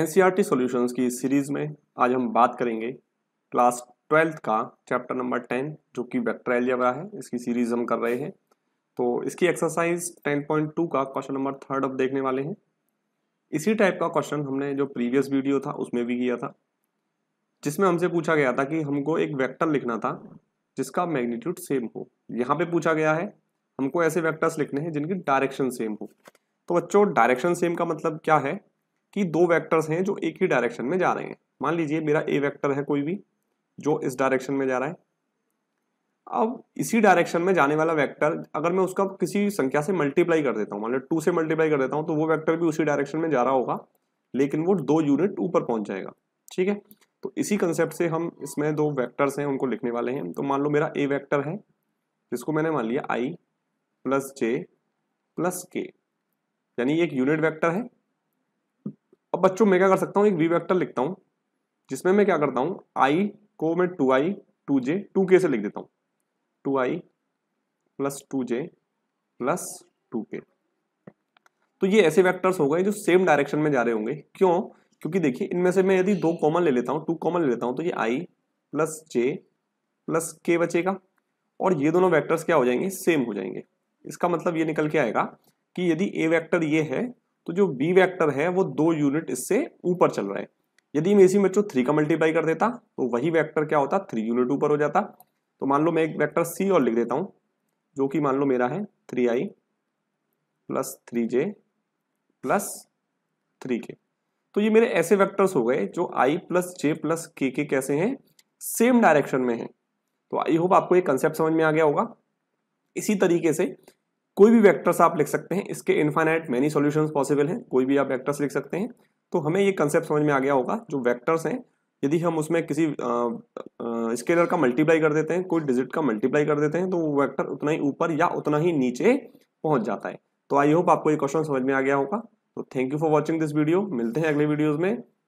N C solutions की series में आज हम बात करेंगे क्लास ट्वेल्थ का चैप्टर नंबर टेन जो कि वेक्टर एलजेब्रा है इसकी सीरीज़ हम कर रहे हैं तो इसकी एक्सरसाइज टेन पॉइंट टू का क्वेश्चन नंबर थर्ड अब देखने वाले हैं इसी टाइप का क्वेश्चन हमने जो प्रीवियस वीडियो था उसमें भी किया था जिसमें हमसे पूछा गया था कि हमको एक वैक्टर लिखना था जिसका मैग्नीट्यूड सेम हो यहाँ पे पूछा गया है हमको ऐसे वैक्टर्स लिखने हैं जिनकी डायरेक्शन सेम हो तो बच्चों डायरेक्शन सेम का मतलब क्या है कि दो वेक्टर्स हैं जो एक ही डायरेक्शन में जा रहे हैं मान लीजिए मेरा ए वेक्टर है कोई भी जो इस डायरेक्शन में जा रहा है अब इसी डायरेक्शन में जाने वाला वेक्टर अगर मैं उसका किसी संख्या से मल्टीप्लाई कर देता हूँ मान लो टू से मल्टीप्लाई कर देता हूँ तो वो वेक्टर भी उसी डायरेक्शन में जा रहा होगा लेकिन वो दो यूनिट ऊपर पहुंच जाएगा ठीक है तो इसी कंसेप्ट से हम इसमें दो वेक्टर्स हैं उनको लिखने वाले हैं तो मान लो मेरा ए वैक्टर है जिसको मैंने मान लिया आई प्लस जे प्लस के यानी एक यूनिट वेक्टर है अब बच्चों मैं क्या कर सकता हूँ एक वी वेक्टर लिखता हूँ जिसमें मैं क्या करता हूँ आई को मैं two I two J two K से लिख देता हूँ two I plus two J plus two K तो ये ऐसे वेक्टर्स हो गए जो सेम डायरेक्शन में जा रहे होंगे क्यों क्योंकि देखिए इनमें से मैं यदि दो कॉमन ले लेता हूँ टू कॉमन ले लेता हूँ तो ये आई प्लस जे प्लस के बचेगा और ये दोनों वैक्टर्स क्या हो जाएंगे सेम हो जाएंगे इसका मतलब ये निकल के आएगा कि यदि ए वैक्टर ये है तो जो बी वैक्टर है वो दो यूनिट इससे ऊपर चल रहा है यदि मैं इसी में जो थ्री का मल्टीप्लाई कर देता तो वही वैक्टर क्या होता थ्री यूनिट ऊपर हो जाता तो मान लो मैं एक वैक्टर सी और लिख देता हूं जो कि मान लो मेरा है three I plus three J plus three K तो ये मेरे ऐसे वेक्टर्स हो गए जो आई प्लस जे प्लस के के कैसे हैं सेम डायरेक्शन में हैं तो आई होप आपको ये कंसेप्ट समझ में आ गया होगा इसी तरीके से कोई भी वेक्टर्स आप लिख सकते हैं इसके इन्फाइनाइट मैनी सॉल्यूशंस पॉसिबल हैं कोई भी आप वेक्टर्स लिख सकते हैं तो हमें ये कंसेप्ट समझ में आ गया होगा जो वेक्टर्स हैं यदि हम उसमें किसी स्केलर का मल्टीप्लाई कर देते हैं कोई डिजिट का मल्टीप्लाई कर देते हैं तो वो वैक्टर उतना ही ऊपर या उतना ही नीचे पहुंच जाता है तो आई होप आपको ये क्वेश्चन समझ में आ गया होगा तो thank you for watching this video मिलते हैं अगले वीडियोज़ में